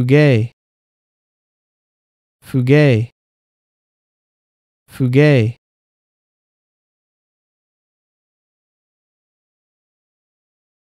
Fugay Fugay Fugay